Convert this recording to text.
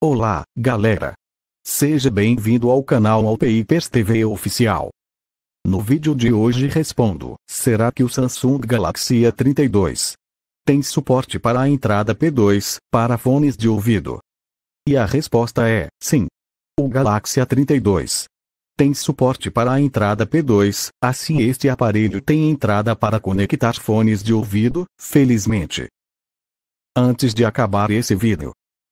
Olá, galera! Seja bem-vindo ao canal Alpeipers TV Oficial. No vídeo de hoje respondo, será que o Samsung Galaxy A32 tem suporte para a entrada P2, para fones de ouvido? E a resposta é, sim. O Galaxy A32 tem suporte para a entrada P2, assim este aparelho tem entrada para conectar fones de ouvido, felizmente. Antes de acabar esse vídeo,